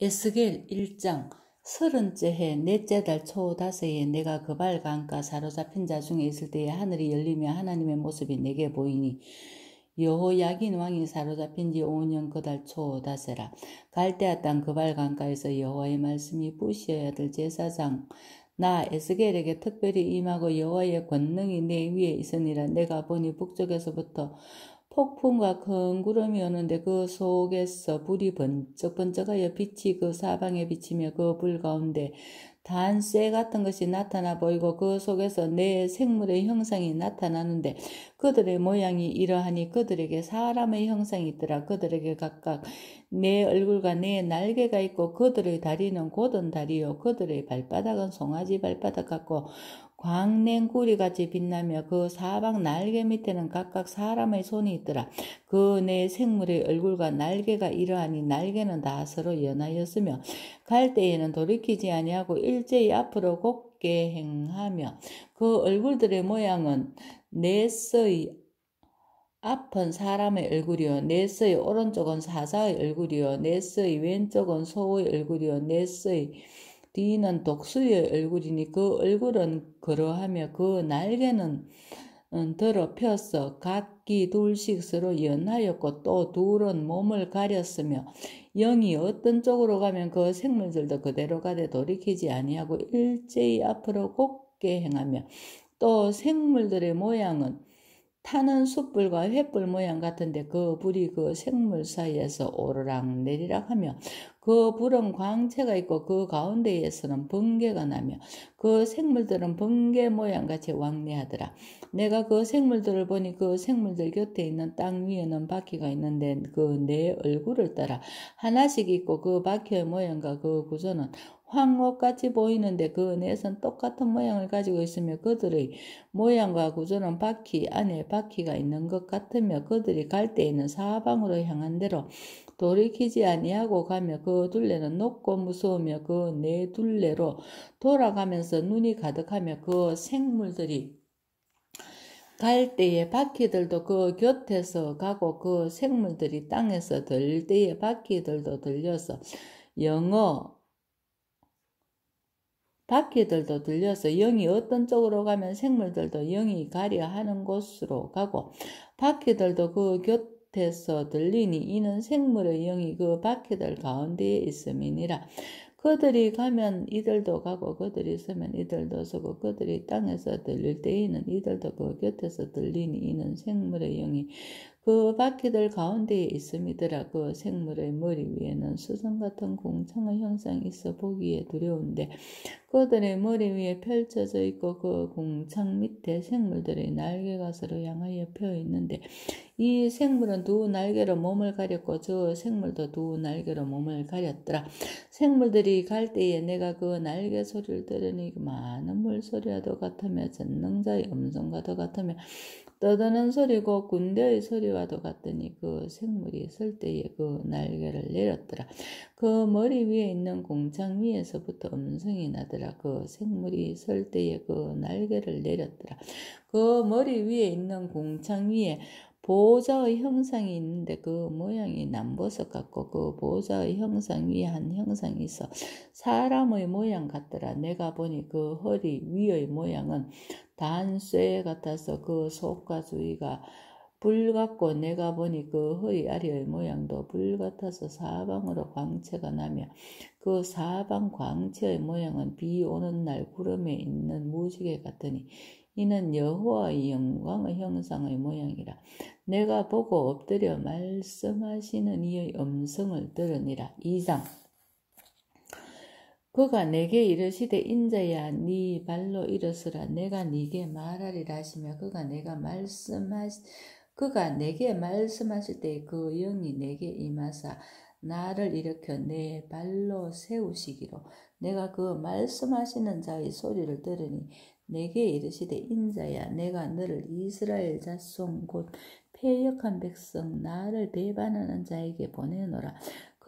에스겔 1장 서른째 해 넷째 달 초다세에 내가 그발강가 사로잡힌 자 중에 있을 때에 하늘이 열리며 하나님의 모습이 내게 보이니 여호야긴 왕이 사로잡힌 지 5년 그 달 초다세라 갈대아 그 땅 그발강가에서 여호와의 말씀이 부시어야 될 제사장 나 에스겔에게 특별히 임하고 여호와의 권능이 내 위에 있으니라 내가 보니 북쪽에서부터 폭풍과 큰 구름이 오는데 그 속에서 불이 번쩍번쩍하여 빛이 그 사방에 비치며 그 불 가운데 단 쇠 같은 것이 나타나 보이고 그 속에서 내 생물의 형상이 나타나는데 그들의 모양이 이러하니 그들에게 사람의 형상이 있더라 그들에게 각각 내 얼굴과 내 날개가 있고 그들의 다리는 고은 다리요 그들의 발바닥은 송아지 발바닥 같고 광냉구리같이 빛나며 그 사방 날개 밑에는 각각 사람의 손이 있더라. 그 내 생물의 얼굴과 날개가 이러하니 날개는 다 서로 연하였으며 갈때에는 돌이키지 아니하고 일제히 앞으로 곱게 행하며 그 얼굴들의 모양은 넷의 앞은 사람의 얼굴이요 넷의 오른쪽은 사자의 얼굴이요 넷의 왼쪽은 소의 얼굴이요 넷의 뒤는 독수리의 얼굴이니 그 얼굴은 그러하며 그 날개는 음, 더럽 펴서 각기 둘씩 서로 연하였고 또 둘은 몸을 가렸으며 영이 어떤 쪽으로 가면 그 생물들도 그대로 가되 돌이키지 아니하고 일제히 앞으로 곱게 행하며 또 생물들의 모양은 타는 숯불과 횃불 모양 같은데 그 불이 그 생물 사이에서 오르락 내리락 하며 그 불은 광채가 있고 그 가운데에서는 번개가 나며 그 생물들은 번개 모양같이 왕래하더라. 내가 그 생물들을 보니 그 생물들 곁에 있는 땅 위에는 바퀴가 있는데 그 내 얼굴을 따라 하나씩 있고 그 바퀴의 모양과 그 구조는 황옥같이 보이는데 그 내선 똑같은 모양을 가지고 있으며 그들의 모양과 구조는 바퀴 안에 바퀴가 있는 것 같으며 그들이 갈때 있는 사방으로 향한 대로 돌이키지 아니하고 가며 그 둘레는 높고 무서우며 그네 둘레로 돌아가면서 눈이 가득하며 그 생물들이 갈 때에 바퀴들도 그 곁에서 가고 그 생물들이 땅에서 들 때에 바퀴들도 들려서 영어 바퀴들도 들려서 영이 어떤 쪽으로 가면 생물들도 영이 가려 하는 곳으로 가고 바퀴들도 그 곁에서 들리니 이는 생물의 영이 그 바퀴들 가운데에 있음이니라. 그들이 가면 이들도 가고 그들이 서면 이들도 서고 그들이 땅에서 들릴 때에는 이들도 그 곁에서 들리니 이는 생물의 영이 그 바퀴들 가운데에 있음이더라그 생물의 머리 위에는 수성 같은 공창의 형상이 있어 보기에 두려운데 그들의 머리 위에 펼쳐져 있고 그 공창 밑에 생물들의 날개가 서로 향하여 펴 있는데 이 생물은 두 날개로 몸을 가렸고 저 생물도 두 날개로 몸을 가렸더라. 생물들이 갈 때에 내가 그 날개 소리를 들으니 많은 물소리와도 같으며 전능자의 음성과도 같으며 떠드는 소리고 군대의 소리와도 같더니 그 생물이 설 때에 그 날개를 내렸더라. 그 머리 위에 있는 공창 위에서부터 음성이 나더라. 그 생물이 설 때에 그 날개를 내렸더라. 그 머리 위에 있는 공창 위에 보호자의 형상이 있는데 그 모양이 남보석 같고 그 보호자의 형상 위에 한 형상이 있어 사람의 모양 같더라. 내가 보니 그 허리 위의 모양은 단쇠 같아서 그속과주의가 불같고 내가 보니 그 허의 아리의 모양도 불같아서 사방으로 광채가 나며 그 사방 광채의 모양은 비 오는 날 구름에 있는 무지개 같으니 이는 여호와의 영광의 형상의 모양이라 내가 보고 엎드려 말씀하시는 이의 음성을 들으니라 이장 그가 내게 이르시되 인자야 네 발로 일어서라 내가 네게 말하리라 하시며 그가 내가 말씀하시 그가 내게 말씀하실 때 그 영이 내게 임하사 나를 일으켜 내 발로 세우시기로 내가 그 말씀하시는 자의 소리를 들으니 내게 이르시되 인자야 내가 너를 이스라엘 자손 곧 패역한 백성 나를 배반하는 자에게 보내노라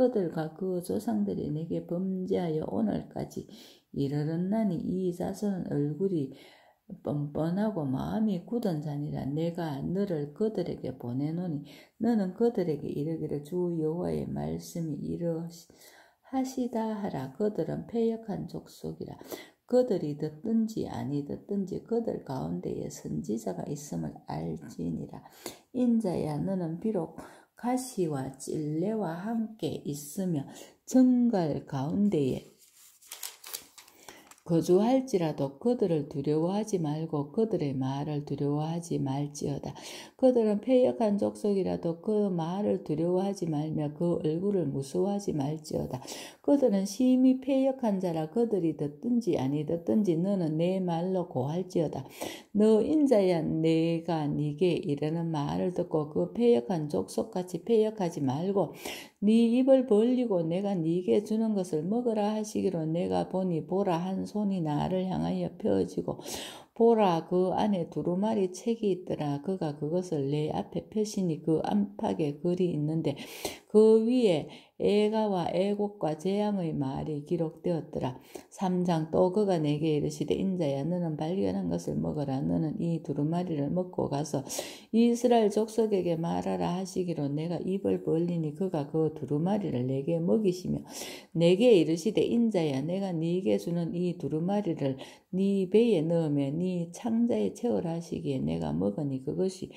그들과 그 조상들이 내게 범죄하여 오늘까지 이르렀나니 이 자손은 얼굴이 뻔뻔하고 마음이 굳은 자니라 내가 너를 그들에게 보내노니 너는 그들에게 이르기를 주 여호와의 말씀이 이러하시다 하라 그들은 패역한 족속이라 그들이 듣든지 아니 듣든지 그들 가운데에 선지자가 있음을 알지니라 인자야 너는 비록 가시와 찔레와 함께 있으며 정갈 가운데에 거주할지라도 그들을 두려워하지 말고 그들의 말을 두려워하지 말지어다. 그들은 패역한 족속이라도 그 말을 두려워하지 말며 그 얼굴을 무서워하지 말지어다. 그들은 심히 패역한 자라 그들이 듣든지 아니 듣든지 너는 내 말로 고할지어다. 너 인자야 내가 네게 이르는 말을 듣고 그 패역한 족속같이 패역하지 말고 네 입을 벌리고 내가 네게 주는 것을 먹으라 하시기로 내가 보니 보라 한 손이 나를 향하여 펴지고 보라 그 안에 두루마리 책이 있더라 그가 그것을 내 앞에 펴시니 그 안팎에 글이 있는데 그 위에 애가와 애곡과 재앙의 말이 기록되었더라. 3장 또 그가 내게 이르시되 인자야 너는 발견한 것을 먹어라 너는 이 두루마리를 먹고 가서 이스라엘 족속에게 말하라 하시기로 내가 입을 벌리니 그가 그 두루마리를 내게 먹이시며 내게 이르시되 인자야 내가 네게 주는 이 두루마리를 네 배에 넣으며 네 창자에 채우 하시기에 내가 먹으니 그것이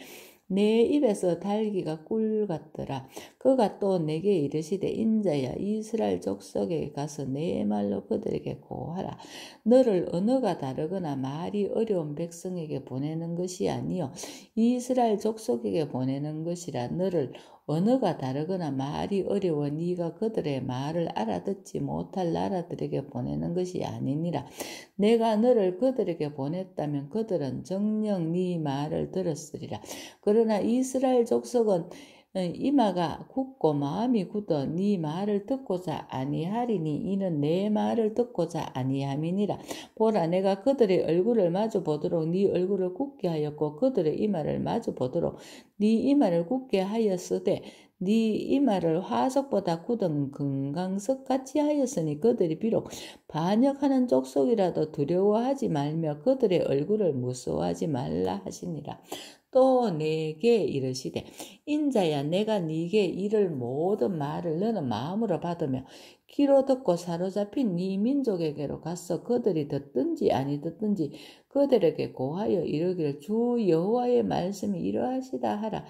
내 입에서 달기가 꿀 같더라. 그가 또 내게 이르시되 인자야 이스라엘 족속에 가서 내 말로 그들에게 고하라. 너를 언어가 다르거나 말이 어려운 백성에게 보내는 것이 아니요 이스라엘 족속에게 보내는 것이라 너를 언어가 다르거나 말이 어려워 네가 그들의 말을 알아듣지 못할 나라들에게 보내는 것이 아니니라. 내가 너를 그들에게 보냈다면 그들은 정녕 네 말을 들었으리라. 그러나 이스라엘 족속은 어, 이마가 굳고 마음이 굳어 네 말을 듣고자 아니하리니 이는 내 말을 듣고자 아니함이니라 보라 내가 그들의 얼굴을 마주 보도록 네 얼굴을 굳게 하였고 그들의 이마를 마주 보도록 네 이마를 굳게 하였으되 네 이마를 화석보다 굳은 금강석 같이 하였으니 그들이 비록 반역하는 족속이라도 두려워하지 말며 그들의 얼굴을 무서워하지 말라 하시니라 또 내게 이르시되 인자야 내가 네게 이를 모든 말을 너는 마음으로 받으며 귀로 듣고 사로잡힌 네 민족에게로 가서 그들이 듣든지 아니 듣든지 그들에게 고하여 이르기를 주 여호와의 말씀이 이러하시다 하라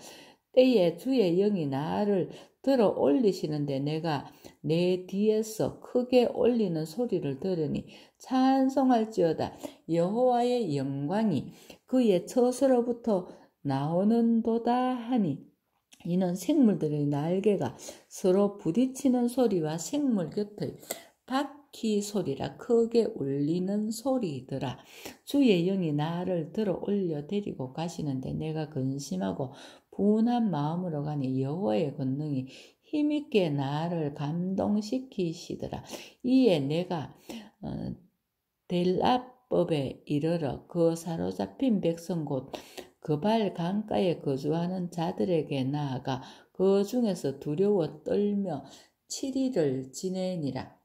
때에 주의 영이 나를 들어 올리시는데 내가 내 뒤에서 크게 올리는 소리를 들으니 찬송할지어다 여호와의 영광이 그의 처소로부터 나오는도다 하니 이는 생물들의 날개가 서로 부딪히는 소리와 생물 곁의 바퀴 소리라 크게 울리는 소리더라. 주의 영이 나를 들어 올려 데리고 가시는데 내가 근심하고 분한 마음으로 가니 여호와의 권능이 힘있게 나를 감동시키시더라. 이에 내가 어, 델라법에 이르러 그 사로잡힌 백성 곧 그발 강가에 거주하는 자들에게 나아가 그 중에서 두려워 떨며 7일을 지내니라.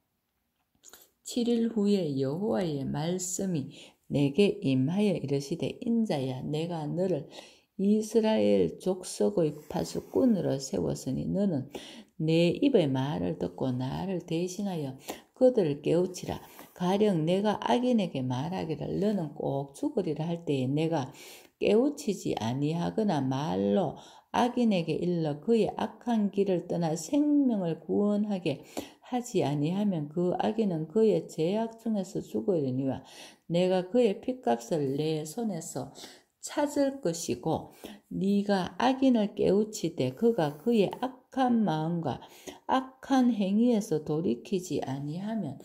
7일 후에 여호와의 말씀이 내게 임하여 이르시되 인자야 내가 너를 이스라엘 족속의 파수꾼으로 세웠으니 너는 내 입의 말을 듣고 나를 대신하여 그들을 깨우치라. 가령 내가 악인에게 말하기를 너는 꼭 죽으리라 할 때에 내가 깨우치지 아니하거나 말로 악인에게 일러 그의 악한 길을 떠나 생명을 구원하게 하지 아니하면 그 악인은 그의 죄악 중에서 죽으려니와 내가 그의 핏값을 내 손에서 찾을 것이고 네가 악인을 깨우치되 그가 그의 악한 마음과 악한 행위에서 돌이키지 아니하면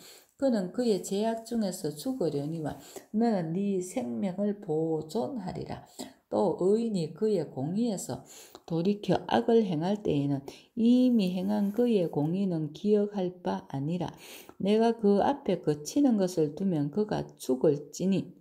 그는 그의 제약 중에서 죽으려니와 너는 네 생명을 보존하리라. 또 의인이 그의 공의에서 돌이켜 악을 행할 때에는 이미 행한 그의 공의는 기억할 바 아니라 내가 그 앞에 그치는 것을 두면 그가 죽을지니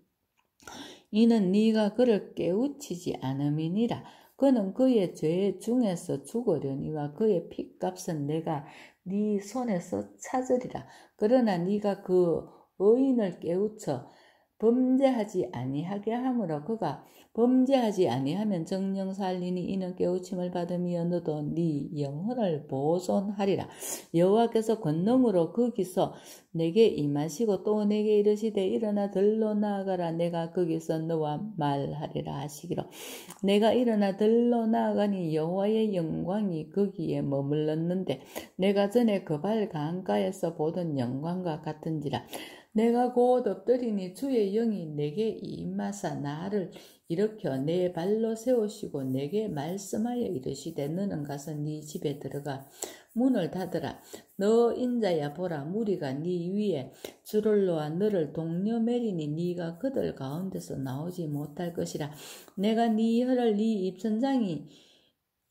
이는 네가 그를 깨우치지 않음이니라 그는 그의 죄 중에서 죽으려니와 그의 피값은 내가 네 손에서 찾으리라. 그러나 네가 그 의인을 깨우쳐 범죄하지 아니하게 함으로 그가 범죄하지 아니하면 정령 살리니 이는 깨우침을 받으며여 너도 네 영혼을 보존하리라. 여호와께서 권능으로 거기서 내게 임하시고 또 내게 이르시되 일어나 들러 나아가라 내가 거기서 너와 말하리라 하시기로 내가 일어나 들러 나아가니 여호와의 영광이 거기에 머물렀는데 내가 전에 그 발 강가에서 보던 영광과 같은지라 내가 곧 엎드리니 주의 영이 내게 임하사 나를 일으켜 내 발로 세우시고 내게 말씀하여 이르시되 너는 가서 네 집에 들어가 문을 닫으라 너 인자야 보라 무리가 네 위에 줄을 놓아 너를 동료 매리니 네가 그들 가운데서 나오지 못할 것이라 내가 네 혀를 네 입천장이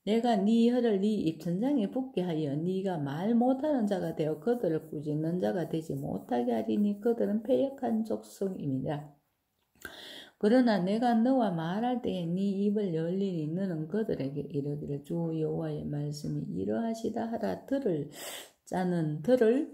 내가 네 혀를 네 입천장에 붙게 하여 네가 말 못하는 자가 되어 그들을 꾸짖는 자가 되지 못하게 하리니 그들은 패역한 족성입니다 그러나 내가 너와 말할 때에 네 입을 열리니 너는 그들에게 이르기를 주 여호와의 말씀이 이러하시다 하라 들을 자는 들을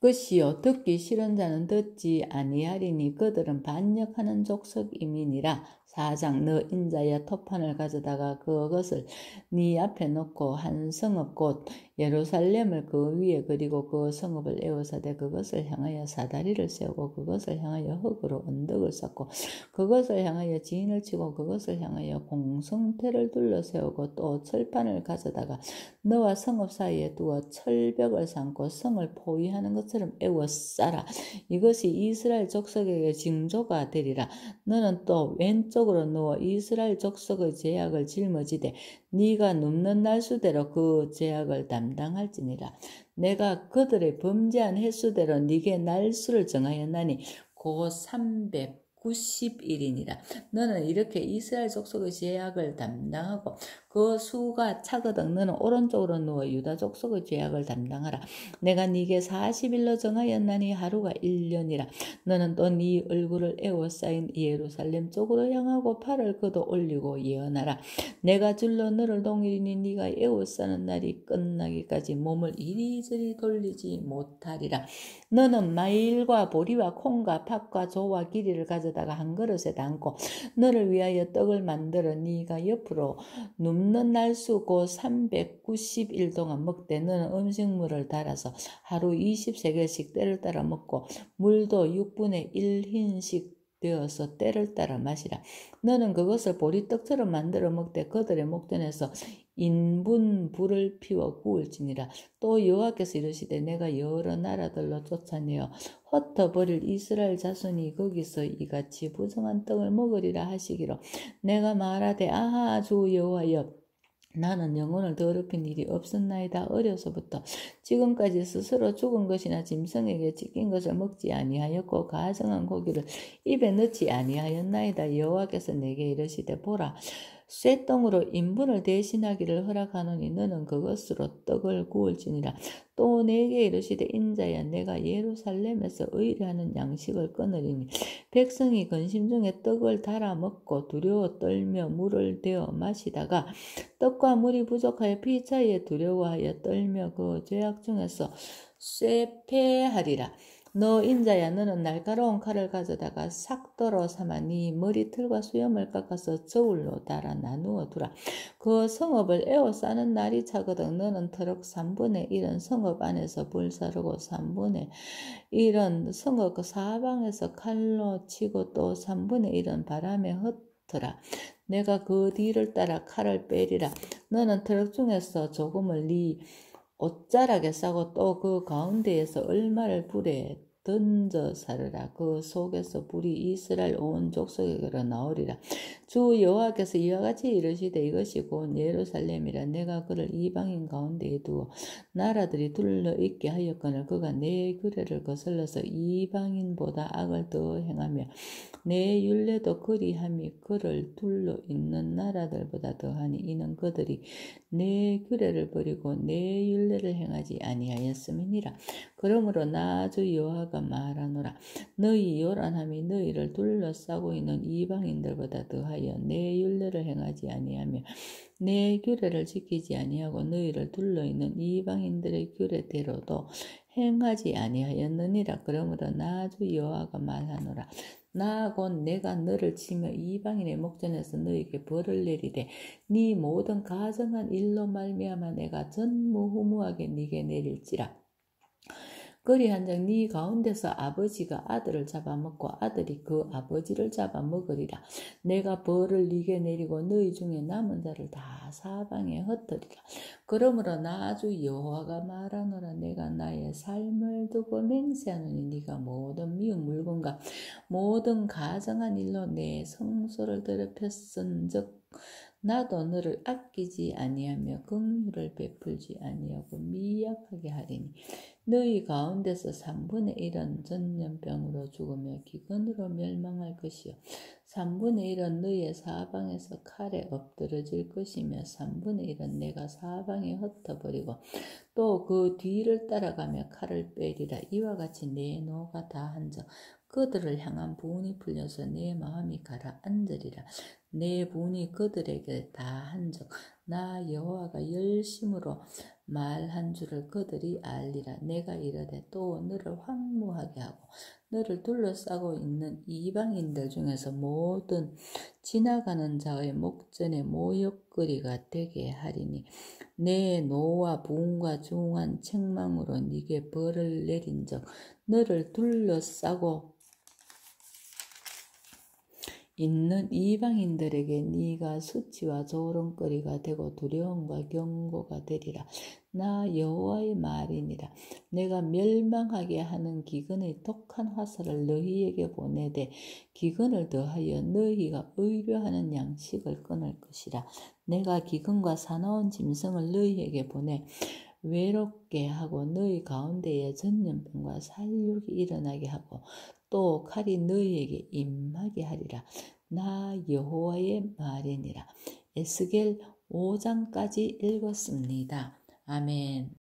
것이요 듣기 싫은 자는 듣지 아니하리니 그들은 반역하는 족속이니라 사장 너 인자야 토판을 가져다가 그것을 네 앞에 놓고 한 성읍 곧 예루살렘을 그 위에 그리고 그 성읍을 에워사되 그것을 향하여 사다리를 세우고 그것을 향하여 흙으로 언덕을 쌓고 그것을 향하여 지인을 치고 그것을 향하여 공성태를 둘러 세우고 또 철판을 가져다가 너와 성읍 사이에 두어 철벽을 삼고 성을 포위하는 것처럼 에워 싸라 이것이 이스라엘 족속에게 징조가 되리라 너는 또 왼쪽 족속으로 누워 이스라엘 족속의 제약을 짊어지되 네가 눕는 날수대로 그 제약을 담당할지니라 내가 그들의 범죄한 횟수대로 네게 날수를 정하였나니 고 300. 90일이니라. 너는 이렇게 이스라엘 족속의 제약을 담당하고 그 수가 차거든 너는 오른쪽으로 누워 유다족 속의 죄악을 담당하라. 내가 네게 40일로 정하였나니 하루가 1년이라. 너는 또 네 얼굴을 에워싸인 예루살렘 쪽으로 향하고 팔을 걷어 올리고 예언하라. 내가 줄로 너를 동일이니 네가 에워싸는 날이 끝나기까지 몸을 이리저리 돌리지 못하리라. 너는 마일과 보리와 콩과 팥과 조와 기리를 가져다가 한 그릇에 담고 너를 위하여 떡을 만들어 네가 옆으로 눈 없는 날 수고 390일 동안 먹되는 음식물을 달아서 하루 23개씩 때를 따라 먹고 물도 6분의 1흰씩 되어서 때를 따라 마시라. 너는 그것을 보리떡처럼 만들어 먹되 그들의 목전에서 인분 불을 피워 구울지니라 또 여호와께서 이르시되 내가 여러 나라들로 쫓아내어 흩어버릴 이스라엘 자손이 거기서 이같이 부성한 떡을 먹으리라 하시기로 내가 말하되 아하 주 여호와여 나는 영혼을 더럽힌 일이 없었나이다. 어려서부터 지금까지 스스로 죽은 것이나 짐승에게 찢긴 것을 먹지 아니하였고 가정한 고기를 입에 넣지 아니하였나이다. 여호와께서 내게 이르시되 보라. 쇠똥으로 인분을 대신하기를 허락하노니 너는 그것으로 떡을 구울지니라. 또 내게 이르시되 인자야 내가 예루살렘에서 의뢰하는 양식을 끊으리니 백성이 근심 중에 떡을 달아 먹고 두려워 떨며 물을 대어 마시다가 떡과 물이 부족하여 피차에 두려워하여 떨며 그 죄악 중에서 쇠패하리라. 너 인자야 너는 날카로운 칼을 가져다가 삭떨어 삼아 네 머리털과 수염을 깎아서 저울로 달아 나누어 두라. 그 성읍을 에워싸는 날이 차거든 너는 트럭 3분의 1은 성읍 안에서 불사르고 3분의 1은 성읍 그 사방에서 칼로 치고 또 3분의 1은 바람에 흩더라. 내가 그 뒤를 따라 칼을 빼리라. 너는 트럭 중에서 조금을 네 어자라게 싸고 또 그 가운데에서 얼마를 불에 던져 살으라그 속에서 불이 이스라엘 온 족속에게로 나오리라 주 여호와께서 이와 같이 이르시되 이것이 곧 예루살렘이라 내가 그를 이방인 가운데에 두어 나라들이 둘러 있게 하였거늘 그가 내 규례를 거슬러서 이방인보다 악을 더 행하며 내 윤례도 그리함이 그를 둘러 있는 나라들보다 더하니 이는 그들이 내 규례를 버리고 내 윤례를 행하지 아니하였음이니라 그러므로 나주 여호와 너희가 말하노라. 너희 요란함이 너희를 둘러싸고 있는 이방인들보다 더하여 내 윤례를 행하지 아니하며 내 규례를 지키지 아니하고 너희를 둘러 있는 이방인들의 규례대로도 행하지 아니하였느니라. 그러므로 나주 여호와가 말하노라. 나 곧 내가 너를 치며 이방인의 목전에서 너에게 벌을 내리되 네 모든 가정한 일로 말미암아 내가 전무후무하게 네게 내릴지라. 거리 한 장 네 가운데서 아버지가 아들을 잡아먹고 아들이 그 아버지를 잡아먹으리라. 내가 벌을 네게 내리고 너희 중에 남은 자를 다 사방에 흩뜨리라 그러므로 나 아주 여호와가 말하노라 내가 나의 삶을 두고 맹세하노니 네가 모든 미운 물건과 모든 가정한 일로 내 성소를 더럽혔은 즉 나도 너를 아끼지 아니하며 긍휼을 베풀지 아니하고 미약하게 하리니 너희 가운데서 3분의 1은 전염병으로 죽으며 기근으로 멸망할 것이요 3분의 1은 너희의 사방에서 칼에 엎드러질 것이며 3분의 1은 내가 사방에 흩어버리고 또 그 뒤를 따라가며 칼을 빼리라 이와 같이 내 네 노가 다 한적 그들을 향한 분이 풀려서 내 마음이 가라앉으리라. 내 분이 그들에게 다 한적 나 여호와가 열심으로 말한 줄을 그들이 알리라. 내가 이르되 또 너를 황무하게 하고 너를 둘러싸고 있는 이방인들 중에서 모든 지나가는 자의 목전에 모욕거리가 되게 하리니 내 노와 부과 중한 책망으로 네게 벌을 내린 적 너를 둘러싸고 있는 이방인들에게 네가 수치와 조롱거리가 되고 두려움과 경고가 되리라. 나 여호와의 말이니라. 내가 멸망하게 하는 기근의 독한 화살을 너희에게 보내되 기근을 더하여 너희가 의뢰하는 양식을 끊을 것이라. 내가 기근과 사나운 짐승을 너희에게 보내 외롭게 하고 너희 가운데에 전염병과 살육이 일어나게 하고 또 칼이 너희에게 임하게 하리라. 나 여호와의 말이니라. 에스겔 5장까지 읽었습니다. 아멘.